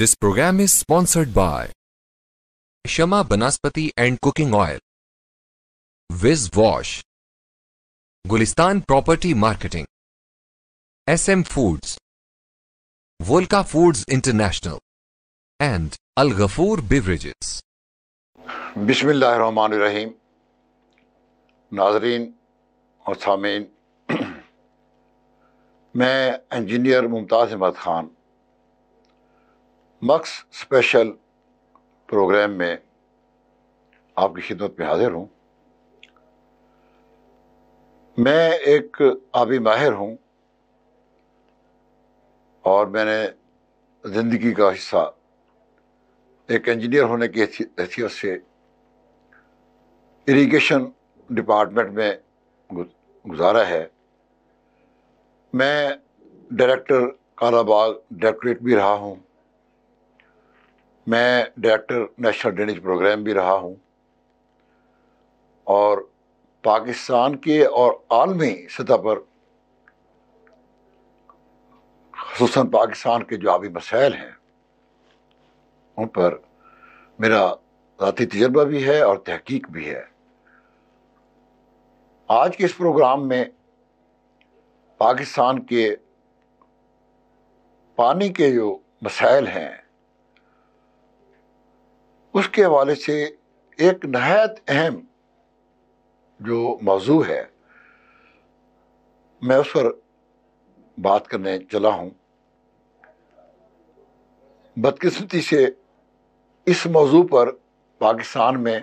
This program is sponsored by Shama Banaspati and Cooking Oil, Viz Wash, Gulistan Property Marketing, SM Foods, Volca Foods International, and Al Ghafoor Beverages. Bismillahirrahmanirrahim. नाजरीन और सामीन मैं Engineer Mumtaz Ahmad Khan. मक्स special programme में आपकी खिदमत में हाजिर हूँ मैं एक आबी माहिर हूँ और मैंने ज़िंदगी का हिस्सा एक इंजीनियर होने की हैसियत से इरिगेशन डिपार्टमेंट में गुजारा है मैं डायरेक्टर कालाबाग डायरेक्टरेट भी रहा हूँ मैं डायरेक्टर नेशनल ड्रेनेज प्रोग्राम भी रहा हूँ और पाकिस्तान के और आलमी सतह पर खूस पाकिस्तान के जो आबी मसाइल हैं उन पर मेरा ज़ाती तजर्बा भी है और तहकीक भी है आज के इस प्रोग्राम में पाकिस्तान के पानी के जो मसाइल हैं उसके हवाले से एक नहायत अहम जो मौजू है मैं उस पर बात करने चला हूँ बदकिस्मती से इस मौजू पर पाकिस्तान में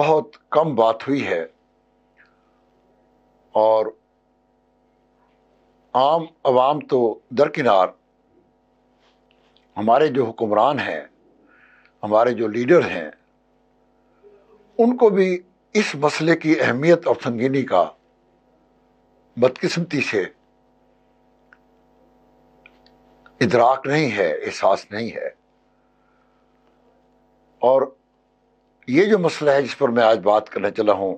बहुत कम बात हुई है और आम आवाम तो दरकिनार हमारे जो हुक्मरान हैं हमारे जो लीडर हैं उनको भी इस मसले की अहमियत और संगीनी का बदकिस्मती से इदराक नहीं है एहसास नहीं है और ये जो मसला है जिस पर मैं आज बात करने चला हूँ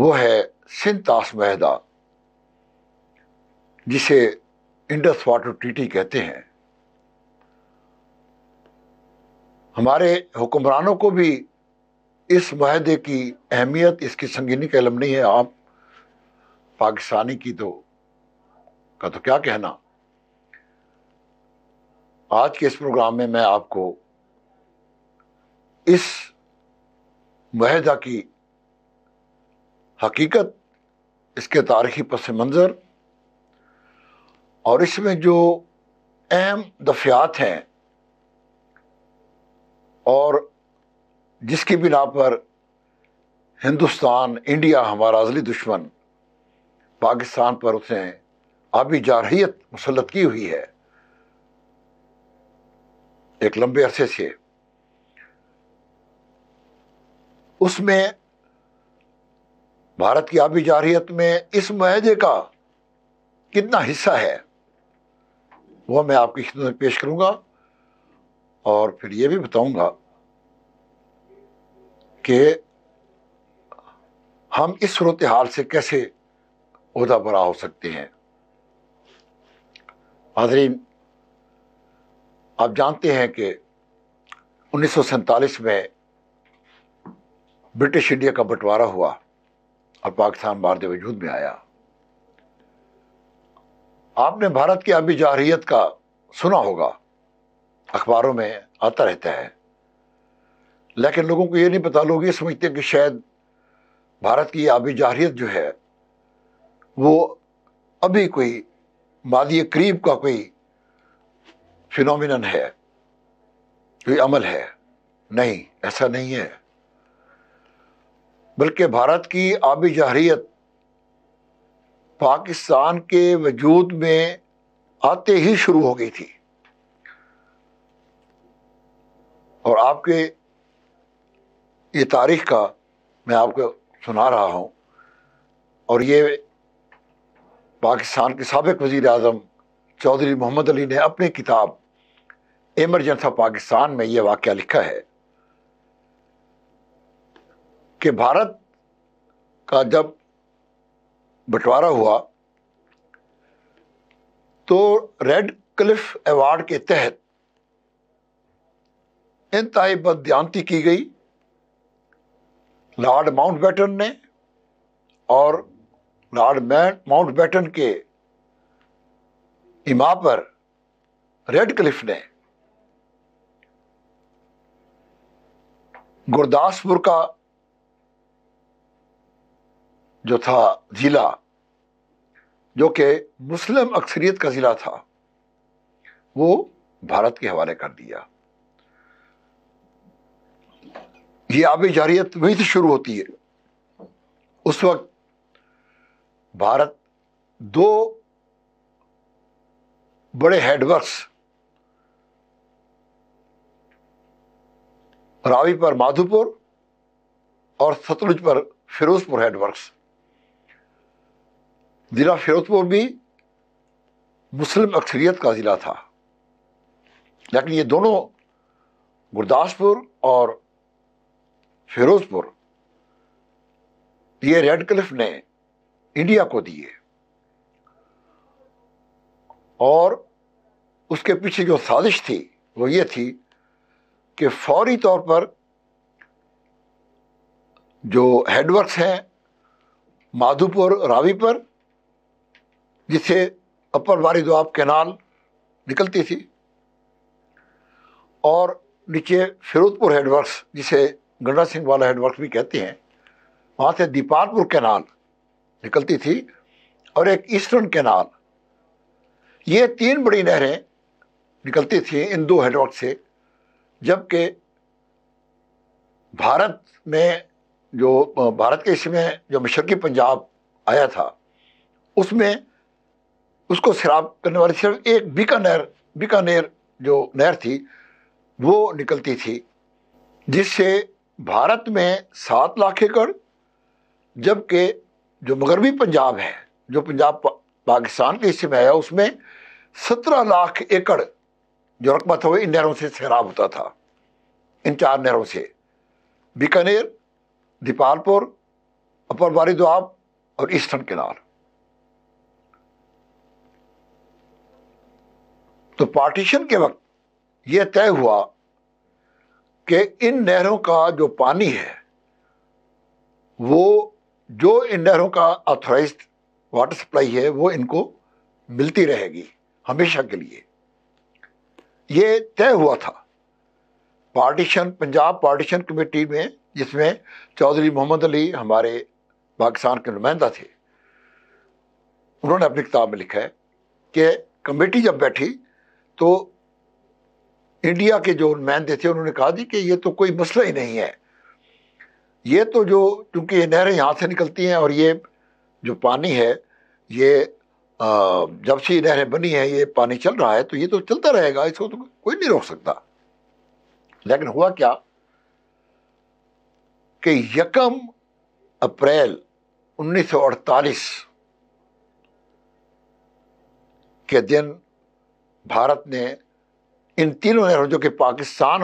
वो है सिंध ताश महदा जिसे इंडस वाटर ट्रीटी कहते हैं हमारे हुक्मरानों को भी इस माहे की अहमियत इसकी संगीनी का इलम नहीं है आप पाकिस्तानी की तो का तो क्या कहना आज के इस प्रोग्राम में मैं आपको इस माहदा की हकीकत इसके तारीखी पस मंज़र और इसमें जो अहम दफियात हैं और जिसकी बिना पर हिंदुस्तान इंडिया हमारा अजली दुश्मन पाकिस्तान पर उसने आबी जारहीत मुसलत की हुई है एक लंबे अरसे से उसमें भारत की आबी जारहीत में इस माहे का कितना हिस्सा है वह मैं आपकी खिदमत पेश करूंगा और फिर ये भी बताऊंगा कि हम इस सूरत हाल से कैसे उदा बरा हो सकते हैं हाजरीन आप जानते हैं कि उन्नीस में ब्रिटिश इंडिया का बंटवारा हुआ और पाकिस्तान भारत वजूद में आया आपने भारत की अभी जारहीत का सुना होगा अखबारों में आता रहता है लेकिन लोगों को ये नहीं पता लोग ये समझते हैं कि शायद भारत की आबी जाहरीत जो है वो अभी कोई मादी करीब का कोई फिनोमिन है कोई अमल है नहीं ऐसा नहीं है बल्कि भारत की आबी जाहरीत पाकिस्तान के वजूद में आते ही शुरू हो गई थी और आपके ये तारीख का मैं आपको सुना रहा हूँ और ये पाकिस्तान के सबक वज़ी अजम चौधरी मोहम्मद अली ने अपनी किताब एमरजेंस ऑफ पाकिस्तान में ये वाक़ लिखा है कि भारत का जब बंटवारा हुआ तो रेड क्लिफ अवार्ड के तहत इंतहाई बदती की गई लॉर्ड माउंट बैटन ने और लॉर्ड माउंट बैटन के इमा पर रेड क्लिफ ने गुरदासपुर का जो था जिला जो कि मुस्लिम अक्सरियत का ज़िला था वो भारत के हवाले कर दिया ये आब जारियत वहीं से शुरू होती है उस वक्त भारत दो बड़े हेडवर्क्स रावी पर माधोपुर और सतलुज पर फिरोजपुर हेडवर्क्स ज़िला फिरोजपुर भी मुस्लिम अक्सरियत का ज़िला था लेकिन ये दोनों गुरदासपुर और फिरोजपुर ये रेडक्लिफ ने इंडिया को दिए और उसके पीछे जो साजिश थी वो ये थी कि फौरी तौर पर जो हेडवर्क्स हैं माधोपुर रावी पर जिसे अपर वारी दुआब कैनाल निकलती थी और नीचे फिरोजपुर हेडवर्क्स जिसे गंडा सिंह वाला हेडवर्क भी कहते हैं वहाँ से दीपालपुर कैनाल निकलती थी और एक ईस्टर्न कैनाल ये तीन बड़ी नहरें निकलती थी इन दो हेडवर्क से जबकि भारत में जो भारत के इसमें जो मशरक़ी पंजाब आया था उसमें उसको शराब करने वाली सिर्फ एक बीकानेर बीकानेर जो नहर थी वो निकलती थी जिससे भारत में सात लाख एकड़ जबकि जो मगरबी पंजाब है जो पंजाब पा, पाकिस्तान के हिस्से में आया उसमें सत्रह लाख एकड़ जो रकबा था वो इन नहरों से सैराब होता था इन चार नहरों से बीकानेर दीपालपुर अपर बारी दुआब और ईस्टर्न किनार तो पार्टीशन के वक्त यह तय हुआ कि इन नहरों का जो पानी है वो जो इन नहरों का ऑथराइज वाटर सप्लाई है वो इनको मिलती रहेगी हमेशा के लिए ये तय हुआ था पार्टीशन पंजाब पार्टीशन कमेटी में जिसमें चौधरी मोहम्मद अली हमारे पाकिस्तान के नुमाइंदा थे उन्होंने अपनी किताब में लिखा है कि कमेटी जब बैठी तो इंडिया के जो नुमाइंदे थे उन्होंने कहा जी कि ये तो कोई मसला ही नहीं है ये तो जो क्योंकि ये नहरें यहाँ से निकलती हैं और ये जो पानी है ये आ, जब से नहरें बनी हैं ये पानी चल रहा है तो ये तो चलता रहेगा इसको तो कोई नहीं रोक सकता लेकिन हुआ क्या कि यकम अप्रैल 1948 के दिन भारत ने इन तीनों नहरों जो कि पाकिस्तान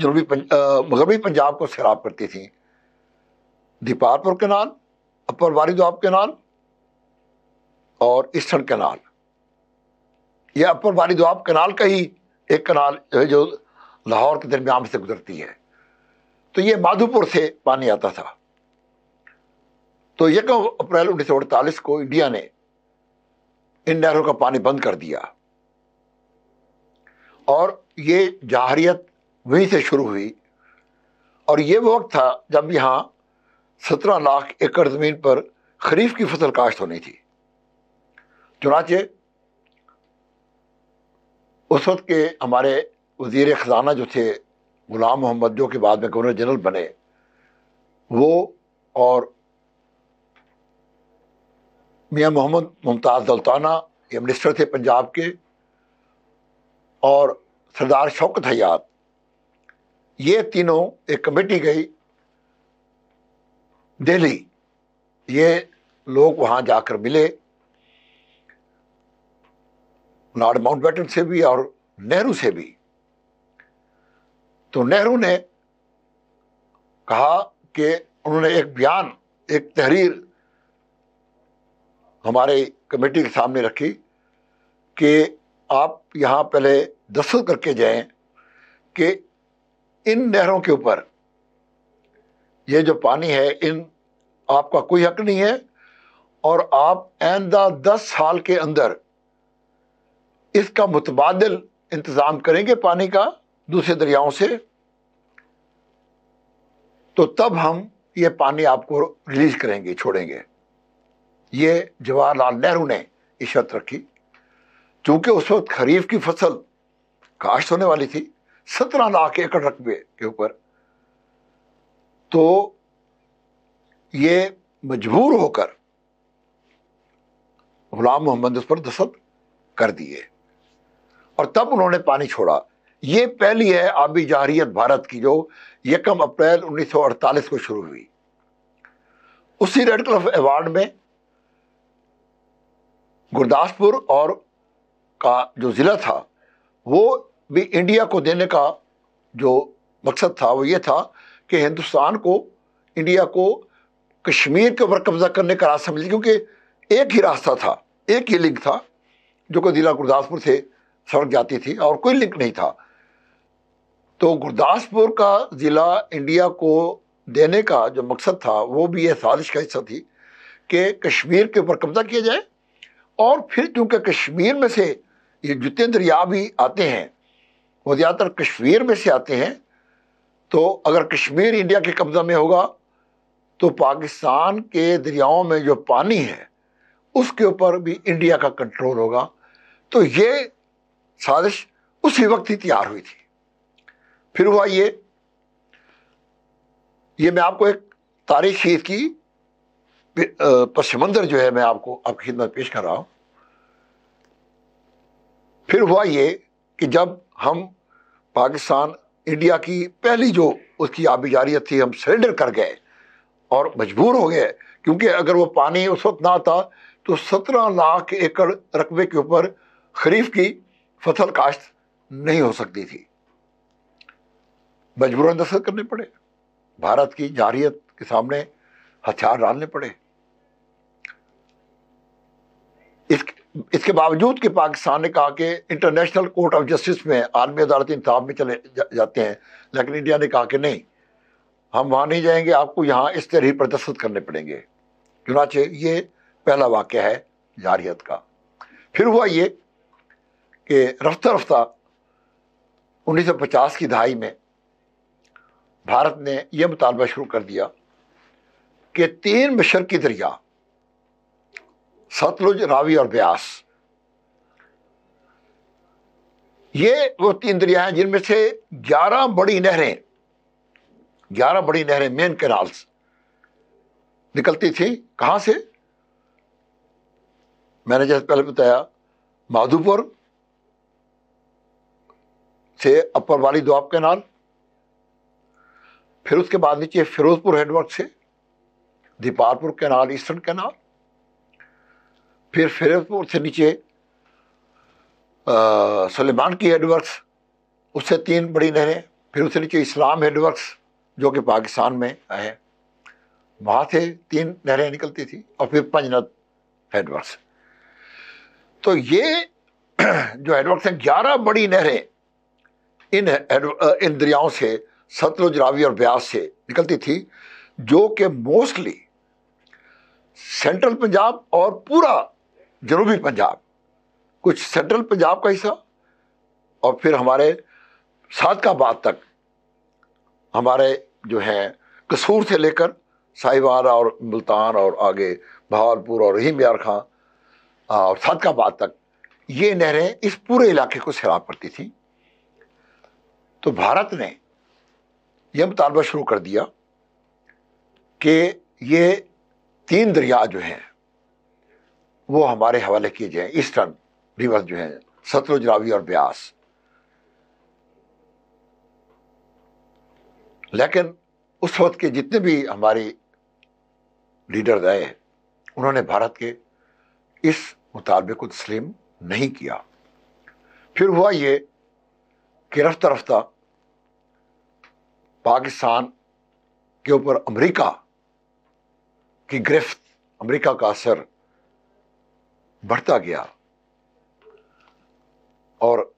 जनूबी मगरबी पंजाब को सैराब करती थी Dipalpur canal upper Doab canal और ईस्टर्न कैनाल यह अपर दुआब कैनाल का ही एक कनाल जो है जो लाहौर के दरमियान से गुजरती है तो ये माधोपुर से पानी आता था तो यकम अप्रैल उन्नीस को इंडिया ने इन नहरों का पानी बंद कर दिया और ये जाहरीत वहीं से शुरू हुई और ये वो वक्त था जब यहाँ सत्रह लाख एकड़ ज़मीन पर खरीफ की फसल काश्त होनी थी चुनाचे उस वक्त के हमारे वजीर ख़जाना जो थे गुलाम मोहम्मद जो के बाद में गवर्नर जनरल बने वो और मियाँ मोहम्मद मुमताज़ दल्ताना ये मिनिस्टर थे पंजाब के और सरदार शौकत हयात ये तीनों एक कमेटी गई दिल्ली ये लोग वहाँ जाकर मिले माउंट माउंटबेटन से भी और नेहरू से भी तो नेहरू ने कहा कि उन्होंने एक बयान एक तहरीर हमारे कमेटी के सामने रखी कि आप यहाँ पहले दस्तखत करके जाएं कि इन नहरों के ऊपर ये जो पानी है इन आपका कोई हक नहीं है और आप आइंदा दस साल के अंदर इसका मुतबादल इंतज़ाम करेंगे पानी का दूसरे दरियाओं से तो तब हम ये पानी आपको रिलीज करेंगे छोड़ेंगे ये जवाहरलाल नेहरू ने इशरत रखी चूंकि उस वक्त खरीफ की फसल काश्त होने वाली थी सत्रह लाख एकड़ रकबे के ऊपर तो ये मजबूर होकर गुलाम मोहम्मद उस पर दस्त कर दिए और तब उन्होंने पानी छोड़ा ये पहली है आबी जहरीत भारत की जो यकम अप्रैल 1948 को शुरू हुई उसी रेड क्लफ अवार्ड में गुरदासपुर और का जो ज़िला था वो भी इंडिया को देने का जो मकसद था वो ये था कि हिंदुस्तान को इंडिया को कश्मीर के ऊपर कब्ज़ा करने का रास्ता मिले क्योंकि एक ही रास्ता था एक ही लिंक था जो कि ज़िला गुरदासपुर से सड़क जाती थी और कोई लिंक नहीं था तो गुरदासपुर का ज़िला इंडिया को देने का जो मकसद था वो भी यह साजिश का हिस्सा थी कि कश्मीर के ऊपर कब्ज़ा किया जाए और फिर चूँकि कश्मीर में से ये जितेंद्र या भी आते हैं वो ज़्यादातर कश्मीर में से आते हैं तो अगर कश्मीर इंडिया के कब्ज़ा में होगा तो पाकिस्तान के दरियाओं में जो पानी है उसके ऊपर भी इंडिया का कंट्रोल होगा तो ये साजिश उसी वक्त ही तैयार हुई थी फिर हुआ ये ये मैं आपको एक तारीख की पस जो है मैं आपको आपकी खिदमत पेश कर रहा हूँ फिर हुआ ये कि जब हम पाकिस्तान इंडिया की पहली जो उसकी आबिजारियत थी हम सरेंडर कर गए और मजबूर हो गए क्योंकि अगर वो पानी उस वक्त ना आता तो सत्रह लाख एकड़ रकबे के ऊपर खरीफ की फसल काश्त नहीं हो सकती थी मजबूरन दस्त करने पड़े भारत की जारियत के सामने हथियार डालने पड़े इस इसके बावजूद कि पाकिस्तान ने कहा कि इंटरनेशनल कोर्ट ऑफ जस्टिस में आर्मी अदालती इंतब में चले जा, जाते हैं लेकिन इंडिया ने कहा कि नहीं हम वहाँ नहीं जाएंगे आपको यहाँ इस तरह ही प्रदर्शित करने पड़ेंगे चुनाचे ये पहला वाक्य है जारियत का फिर हुआ ये कि रफ्ता रफ्ता 1950 की दहाई में भारत ने यह मुतालबा शुरू कर दिया कि तीन मशरकी दरिया सतलुज रावी और ब्यास ये वो तीन दरिया हैं जिनमें से ग्यारह बड़ी नहरें ग्यारह बड़ी नहरें मेन कैनाल्स निकलती थी कहाँ से मैंने जैसे पहले बताया माधोपुर से अपर वाली दुआब कैनाल फिर उसके बाद नीचे फिरोजपुर हेडवर्क से दीपारपुर कैनाल ईस्टर्न कैनाल फिर फिरोजपुर से नीचे सलेमान की हेडवर्क्स उससे तीन बड़ी नहरें फिर उससे नीचे इस्लाम हेडवर्क्स जो कि पाकिस्तान में है वहाँ से तीन नहरें निकलती थी और फिर पंजनद हेडवर्क्स तो ये जो हेडवर्क्स हैं ग्यारह बड़ी नहरें इन इन दरियाओं से सतलुज रावी और ब्यास से निकलती थी जो कि मोस्टली सेंट्रल पंजाब और पूरा जनूबी पंजाब कुछ सेंट्रल पंजाब का हिस्सा और फिर हमारे का बाद तक हमारे जो है कसूर से लेकर साहिबान और मुल्तान और आगे भावलपुर और रहीम यार खां और बाद तक ये नहरें इस पूरे इलाके को सैलाब करती थी तो भारत ने यह मुतालबा शुरू कर दिया कि ये तीन दरिया जो हैं वो हमारे हवाले किए जाए ईस्टर्न रिवर्स जो हैं सतलुज रावी और ब्यास लेकिन उस वक्त के जितने भी हमारे लीडर आए उन्होंने भारत के इस मुतालबे को तस्लीम नहीं किया फिर हुआ ये कि रफ्ता रफ्ता पाकिस्तान के ऊपर अमेरिका की गिरफ्त अमेरिका का असर बढ़ता गया और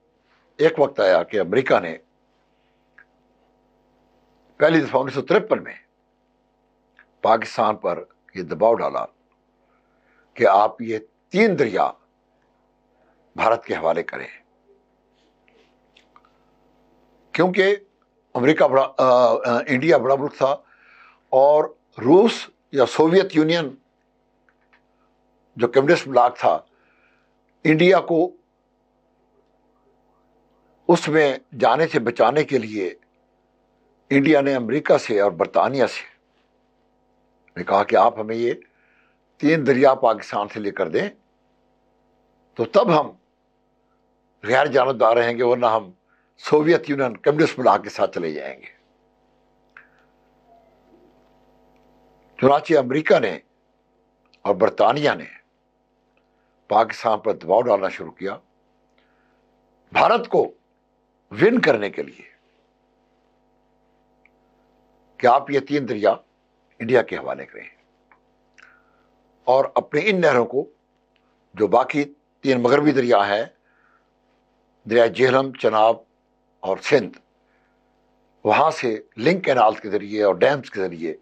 एक वक्त आया कि अमेरिका ने पहली दफा उन्नीस सौ तिरपन में पाकिस्तान पर यह दबाव डाला कि आप ये तीन दरिया भारत के हवाले करें क्योंकि अमेरिका बड़ा आ, आ, इंडिया बड़ा मुल्क था और रूस या सोवियत यूनियन जो कम्युनिस्ट ब्लॉक था इंडिया को उसमें जाने से बचाने के लिए इंडिया ने अमेरिका से और बरतानिया से ने कहा कि आप हमें ये तीन दरिया पाकिस्तान से लेकर दें तो तब हम गैर जानबदार रहेंगे वरना हम सोवियत यूनियन कम्युनिस्ट ब्लॉक के साथ चले जाएंगे चुनाची अमेरिका ने और बरतानिया ने पाकिस्तान पर दबाव डालना शुरू किया भारत को विन करने के लिए कि आप ये तीन दरिया इंडिया के हवाले करें और अपने इन नहरों को जो बाकी तीन मगरबी दरिया हैं दरिया जेहलम चनाब और सिंध वहाँ से लिंक कैनाल के ज़रिए और डैम्स के ज़रिए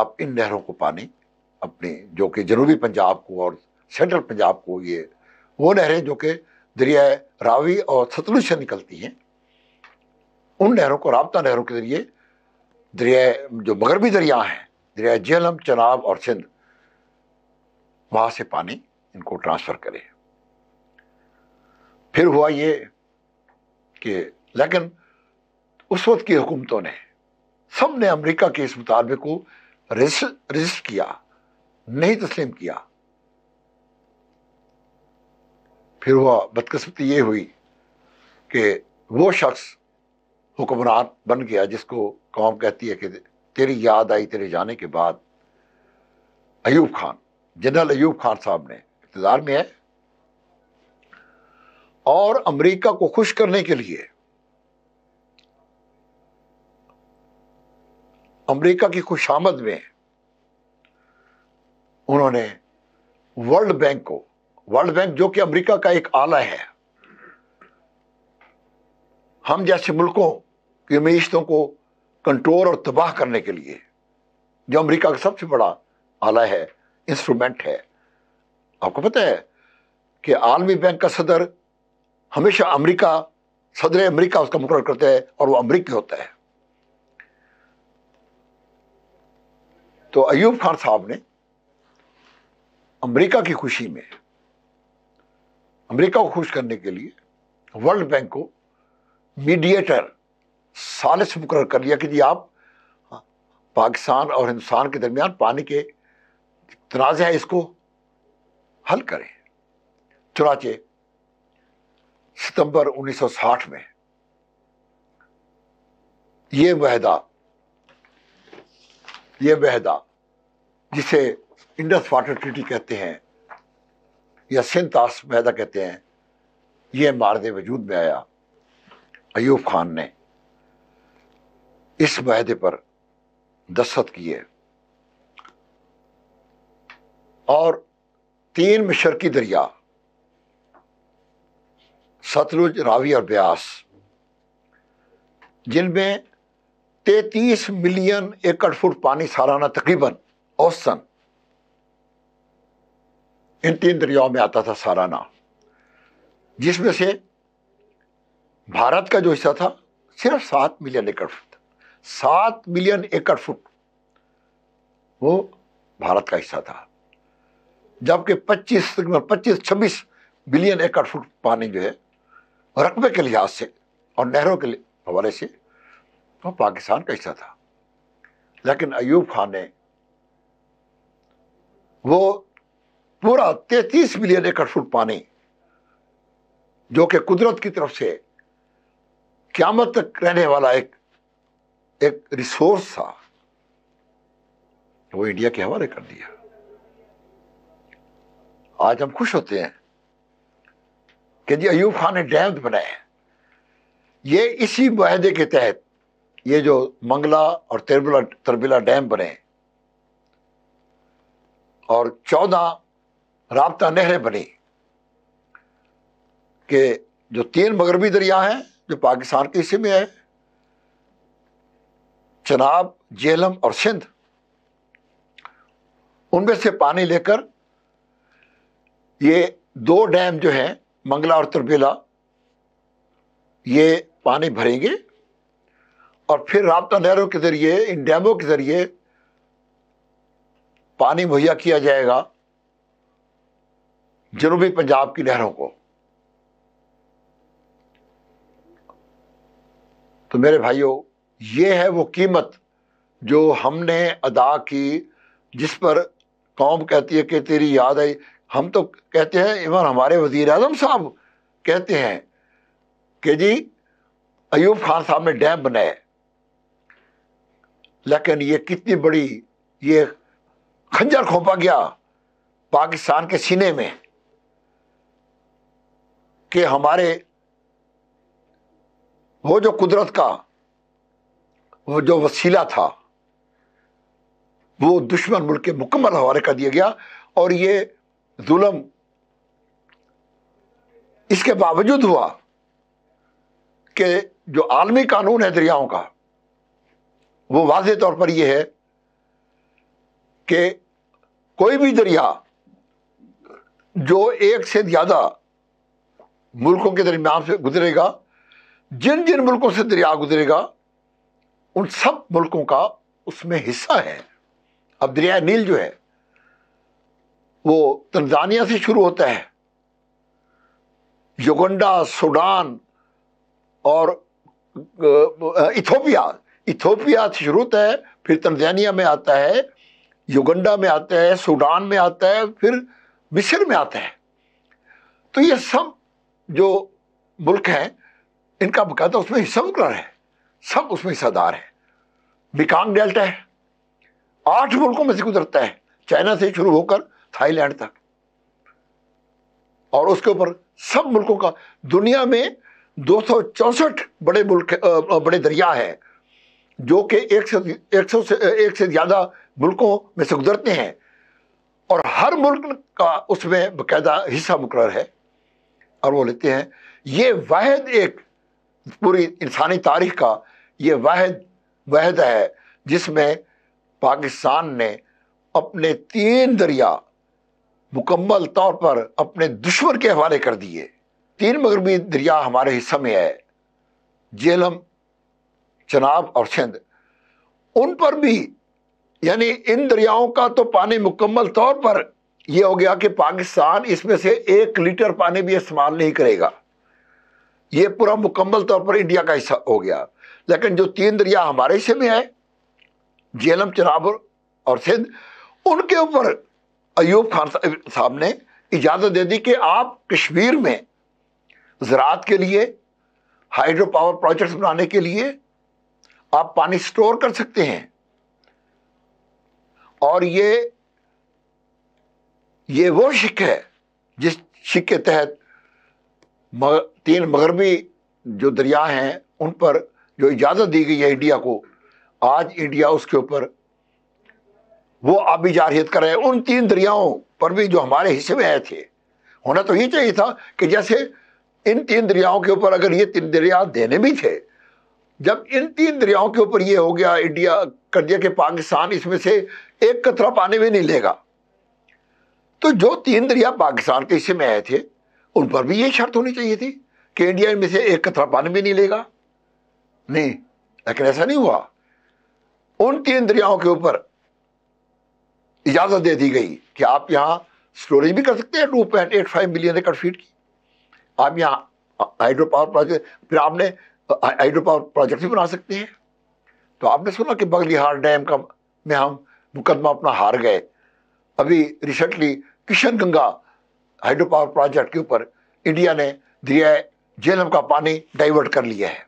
आप इन नहरों को पानी अपने जो कि जनूबी पंजाब को और सेंट्रल पंजाब को ये वो नहरें जो कि दरिया रावी और सतलुज से निकलती हैं उन नहरों को रबता नहरों के जरिए दरिया जो मगरबी दरिया हैं दरिया जेलम चनाब और सिंध वहाँ से पानी इनको ट्रांसफ़र करे फिर हुआ ये कि लेकिन उस वक्त की हुकूमतों ने सब ने अमरीका के इस मुतालबे को रजिस्ट किया नहीं तस्लीम किया फिर हुआ बदकस्मती ये हुई कि वो शख्स हुक्मरान बन गया जिसको कौम कहती है कि तेरी याद आई तेरे जाने के बाद अयूब खान जनरल अयूब खान साहब ने इंतजार में है और अमेरिका को खुश करने के लिए अमेरिका की खुशामद में उन्होंने वर्ल्ड बैंक को वर्ल्ड बैंक जो कि अमेरिका का एक आला है हम जैसे मुल्कों की मीशतों को कंट्रोल और तबाह करने के लिए जो अमेरिका का सबसे बड़ा आला है इंस्ट्रूमेंट है आपको पता है कि आलमी बैंक का सदर हमेशा अमेरिका सदर अमेरिका उसका मुकर करता है और वो अमरीकी होता है तो अयूब खान साहब ने अमेरिका की खुशी में अमेरिका को खुश करने के लिए वर्ल्ड बैंक को मीडिएटर सालिश मुकर कर लिया कि जी आप हाँ, पाकिस्तान और हिंदुस्तान के दरमियान पानी के तनाज़ हैं इसको हल करें चुनाचे सितंबर 1960 में ये वहदा ये वहदा जिसे इंडस वाटर ट्रीटी कहते हैं या सिंध पैदा कहते हैं ये मारद वजूद में आया अयूब खान ने इस माहदे पर दस्त किए और तीन मशरकी दरिया सतलुज रावी और ब्यास जिनमें तैतीस मिलियन एकड़ फुट पानी सालाना तकरीबन औसतन इन तीन दरियाओं में आता था साराना जिसमें से भारत का जो हिस्सा था सिर्फ सात मिलियन एकड़ फुट सात मिलियन एकड़ फुट वो भारत का हिस्सा था जबकि 25 25 26 बिलियन एकड़ फुट पानी जो है रकबे के लिहाज से और नहरों के हवाले से वो तो पाकिस्तान का हिस्सा था लेकिन अयूब खान ने वो पूरा तैतीस मिलियन एकड़ फुट पानी जो कि कुदरत की तरफ से क्यामत तक रहने वाला एक एक रिसोर्स था वो इंडिया के हवाले कर दिया आज हम खुश होते हैं कि जी अयूब खान ने डैम बनाए ये इसी माहे के तहत ये जो मंगला और तरबिला तरबिला डैम बने और चौदह रबता नहरें बनी के जो तीन मगरबी दरिया हैं जो पाकिस्तान के हिस्से में है चनाब जेलम और सिंध उनमें से पानी लेकर ये दो डैम जो हैं मंगला और तरबेला ये पानी भरेंगे और फिर रबता नहरों के ज़रिए इन डैमों के ज़रिए पानी मुहैया किया जाएगा जनूबी पंजाब की लहरों को तो मेरे भाइयों ये है वो कीमत जो हमने अदा की जिस पर कौम कहती है कि तेरी याद आई हम तो कहते हैं इवन हमारे वजीर आजम साहब कहते हैं कि जी अयूब खान साहब ने डैम बनाए लेकिन ये कितनी बड़ी ये खंजर खोपा गया पाकिस्तान के सीने में कि हमारे वो जो कुदरत का वो जो वसीला था वो दुश्मन मुल्क के मुकम्मल हवाले कर दिया गया और ये जुल्म इसके बावजूद हुआ कि जो आलमी कानून है दरियाओं का वो वाज तौर पर यह है कि कोई भी दरिया जो एक से ज़्यादा मुल्कों के दरमियान से गुजरेगा जिन जिन मुल्कों से दरिया गुजरेगा उन सब मुल्कों का उसमें हिस्सा है अब दरिया नील जो है वो तंजानिया से शुरू होता है युगंडा सूडान और इथोपिया इथोपिया से शुरू होता है फिर तंजानिया में आता है युगंडा में आता है सूडान में आता है फिर मिस्र में आता है तो ये सब जो मुल्क हैं इनका बकायदा उसमें हिस्सा मुकर है सब उसमें हिस्सादार है बिकांग डेल्टा है आठ मुल्कों में से गुजरता है चाइना से शुरू होकर थाईलैंड तक और उसके ऊपर सब मुल्कों का दुनिया में दो बड़े मुल्क बड़े दरिया हैं जो कि एक से एक सौ से एक से ज़्यादा मुल्कों में से गुजरते हैं और हर मुल्क का उसमें बाकायदा हिस्सा मुकर है और वो लेते हैं ये वाहिद एक पूरी इंसानी तारीख का ये वाहिद वहद है जिसमें पाकिस्तान ने अपने तीन दरिया मुकम्मल तौर पर अपने दुश्मन के हवाले कर दिए तीन मगरबी दरिया हमारे हिस्से में है जेलम चनाब और सिंध उन पर भी यानी इन दरियाओं का तो पानी मुकम्मल तौर पर ये हो गया कि पाकिस्तान इसमें से एक लीटर पानी भी इस्तेमाल नहीं करेगा ये पूरा मुकम्मल तौर पर इंडिया का हिस्सा हो गया लेकिन जो तीन दरिया हमारे हिस्से में है जेलम चनाब और सिंध उनके ऊपर अयूब खान साहब ने इजाज़त दे दी कि आप कश्मीर में ज़रात के लिए हाइड्रो पावर प्रोजेक्ट्स बनाने के लिए आप पानी स्टोर कर सकते हैं और ये ये वो शिक है जिस शिक के तहत मग, तीन मगरबी जो दरिया हैं उन पर जो इजाज़त दी गई है इंडिया को आज इंडिया उसके ऊपर वो आबी जारहियत कर रहे हैं उन तीन दरियाओं पर भी जो हमारे हिस्से में आए थे होना तो ये चाहिए था कि जैसे इन तीन दरियाओं के ऊपर अगर ये तीन दरिया देने भी थे जब इन तीन दरियाओं के ऊपर ये हो गया इंडिया कर दिया कि पाकिस्तान इसमें से एक कतरा पानी भी नहीं लेगा तो जो तीन दरिया पाकिस्तान के हिस्से में आए थे उन पर भी ये शर्त होनी चाहिए थी कि इंडिया इनमें से एक कतरा पानी भी नहीं लेगा नहीं लेकिन ऐसा नहीं हुआ उन तीन दरियाओं के ऊपर इजाज़त दे दी गई कि आप यहाँ स्टोरेज भी कर सकते हैं two point eight five million एकड़ फीट की आप यहाँ हाइड्रो पावर प्रोजेक्ट फिर आपने हाइड्रो पावर प्रोजेक्ट भी बना सकते हैं तो आपने सुना कि बगलिहार डैम का में हम मुकदमा अपना हार गए अभी recently Kishan Ganga hydro power project के ऊपर इंडिया ने दिया है जेलम का पानी डाइवर्ट कर लिया है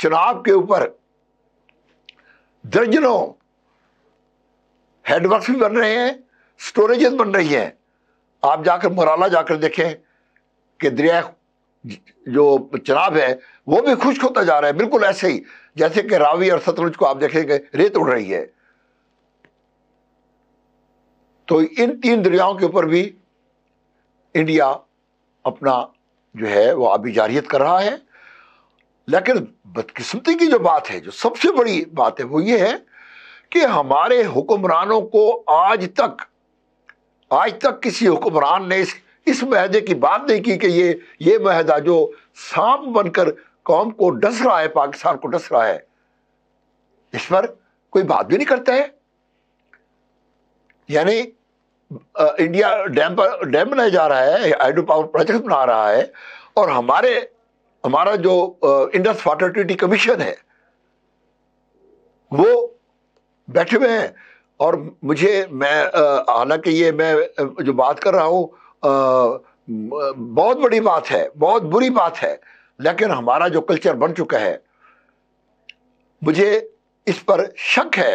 चुनाव के ऊपर दर्जनों हेडवर्क्स भी बन रहे हैं स्टोरेजेस बन रही हैं आप जाकर मुराला जाकर देखें कि दरिया जो चनाब है वो भी खुश्क होता जा रहा है बिल्कुल ऐसे ही जैसे कि रावी और सतलुज को आप देखेंगे रेत उड़ रही है तो इन तीन दरियाओं के ऊपर भी इंडिया अपना जो है वो अभी जारियत कर रहा है लेकिन बदकिस्मती की जो बात है जो सबसे बड़ी बात है वो ये है कि हमारे हुक्मरानों को आज तक आज तक किसी हुक्मरान ने इस इस महदे की बात नहीं की कि ये ये महदा जो सांप बनकर कौम को डस रहा है पाकिस्तान को डस रहा है इस पर कोई बात भी नहीं करता है यानी इंडिया डैम पर डैम बनाया जा रहा है हाइड्रो पावर प्रोजेक्ट बना रहा है और हमारे हमारा जो इंडस वाटर ट्रीटी कमीशन है वो बैठे हुए हैं और मुझे मैं हालांकि ये मैं जो बात कर रहा हूँ बहुत बड़ी बात है बहुत बुरी बात है लेकिन हमारा जो कल्चर बन चुका है मुझे इस पर शक है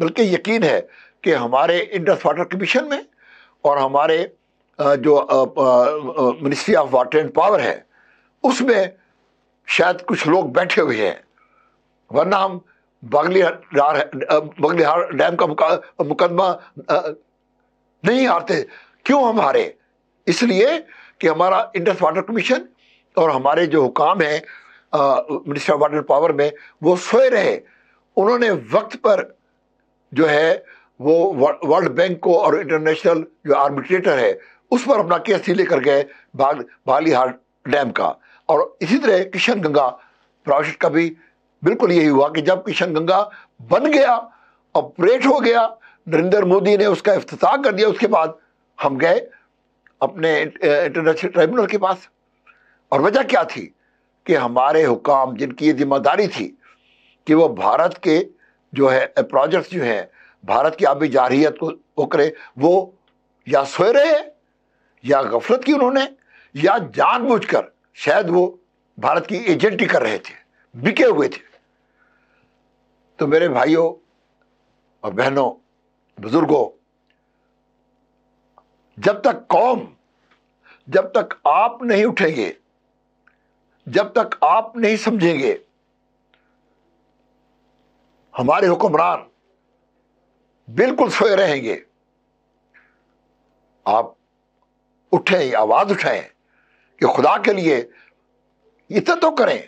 बल्कि यकीन है कि हमारे इंडस वाटर कमीशन में और हमारे जो ministry of water and power है उसमें शायद कुछ लोग बैठे हुए हैं वरना हम बगलिहार बगलिहार डैम का मुकदमा नहीं हारते क्यों हम हारे इसलिए कि हमारा इंडस वाटर कमीशन और हमारे जो हुकाम हैं मिनिस्टर ऑफ वाटर पावर में वो सोए रहे उन्होंने वक्त पर जो है वो वर्ल्ड बैंक को और इंटरनेशनल जो आर्बिट्रेटर है उस पर अपना केस ही लेकर गए बालीहार डैम का और इसी तरह किशन गंगा प्रोजेक्ट का भी बिल्कुल यही हुआ कि जब किशन गंगा बन गया ऑपरेट हो गया नरेंद्र मोदी ने उसका इफ्तार कर दिया उसके बाद हम गए अपने इंटरनेशनल ट्रिब्यूनल के पास और वजह क्या थी कि हमारे हुकाम जिनकी ये जिम्मेदारी थी कि वो भारत के जो है प्रोजेक्ट्स जो हैं भारत की आबी जारहीत को वो करे वो या सोए रहे या गफलत की उन्होंने या जानबूझकर शायद वो भारत की एजेंटी कर रहे थे बिके हुए थे तो मेरे भाइयों और बहनों बुजुर्गों जब तक कौम जब तक आप नहीं उठेंगे जब तक आप नहीं समझेंगे हमारे हुक्मरान बिल्कुल सोए रहेंगे आप उठें आवाज उठाएं कि खुदा के लिए इतना तो करें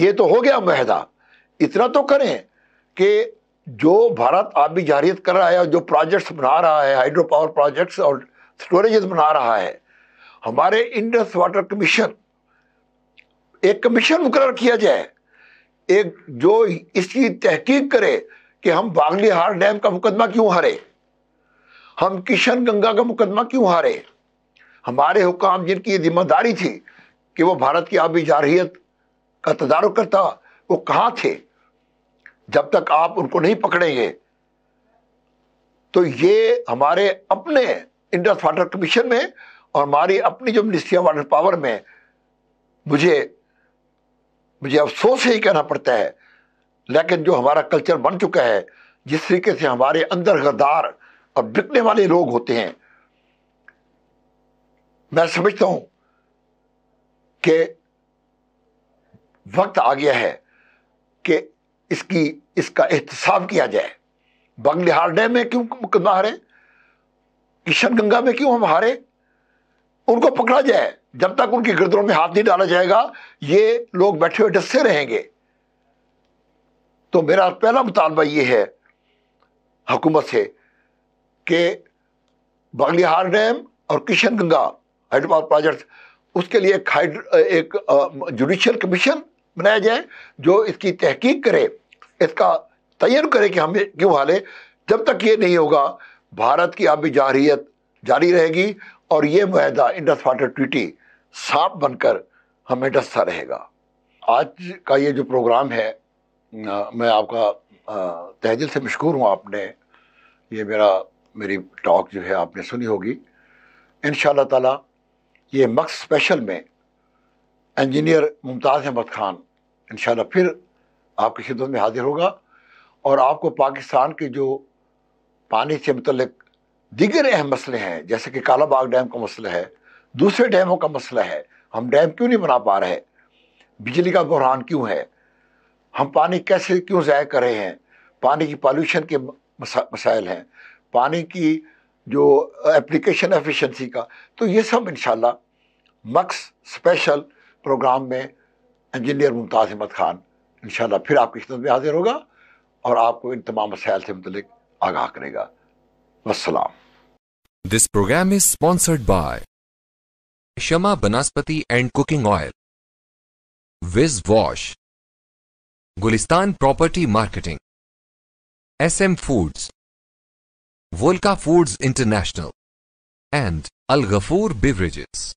ये तो हो गया महदा इतना तो करें कि जो भारत आबी जारियत कर रहा है और जो प्रोजेक्ट्स बना रहा है हाइड्रो पावर प्रोजेक्ट्स और स्टोरेजेस बना रहा है हमारे इंडस वाटर कमीशन एक कमीशन मुकर किया जाए एक जो इसकी तहकीक करे कि हम बागलीहार डैम का मुकदमा क्यों हारे हम किशन गंगा का मुकदमा क्यों हारे हमारे हुकाम जिनकी ये जिम्मेदारी थी कि वो भारत की आबी जारहीत का तदारुक करता वो कहाँ थे जब तक आप उनको नहीं पकड़ेंगे तो ये हमारे अपने इंडस वाटर कमीशन में और हमारी अपनी जो मिनिस्ट्री ऑफ वाटर पावर में मुझे मुझे अफसोस से ही कहना पड़ता है लेकिन जो हमारा कल्चर बन चुका है जिस तरीके से हमारे अंदर गद्दार और बिकने वाले लोग होते हैं मैं समझता हूं कि वक्त आ गया है कि इसकी इसका एहतसाब किया जाए बंगलिहारडे में क्यों मुकदमा हारे किशन गंगा में क्यों हम हारे उनको पकड़ा जाए जब तक उनकी गर्दनों में हाथ नहीं डाला जाएगा ये लोग बैठे हुए डसते रहेंगे तो मेरा पहला मुतालबा ये है हुकूमत से कि बागलिहार डैम और Kishan Ganga hydro power project उसके लिए एक हाइड्र एक जुडिशल कमीशन बनाया जाए जो इसकी तहकीक करे इसका तयन करे कि हमें क्यों हाले जब तक ये नहीं होगा भारत की आबी जारियत जारी रहेगी और ये माह इंडस वाटर ट्रीटी साफ बनकर हमें डसता रहेगा आज का ये जो प्रोग्राम है मैं आपका तहदिल से मशहूर हूँ आपने ये मेरा मेरी टॉक जो है आपने सुनी होगी इन ताला ये मक्स स्पेशल में इंजीनियर मुमताज़ अहमद खान इन फिर आपकी खिदत में हाजिर होगा और आपको पाकिस्तान के जो पानी से मतलब दिगर अहम मसले हैं जैसे कि काला बाग डैम का मसला है दूसरे डैमों का मसला है हम डैम क्यों नहीं बना पा रहे बिजली का बहरान क्यों है हम पानी कैसे क्यों ज़ाय कर रहे हैं पानी की पॉल्यूशन के मसाइल हैं पानी की जो एप्लीकेशन एफिशिएंसी का तो ये सब इन मक्स स्पेशल प्रोग्राम में इंजीनियर मुमताज़ अहमद खान इन फिर आपकी खिदमत में हाजिर होगा और आपको इन तमाम मसाइल से मुतलिक आगाह करेगा वसलाम this program is sponsored by Shama Vanaspati and cooking oil विज वॉश Gulistan Property Marketing SM Foods Volca Foods International and Al Ghafoor Beverages.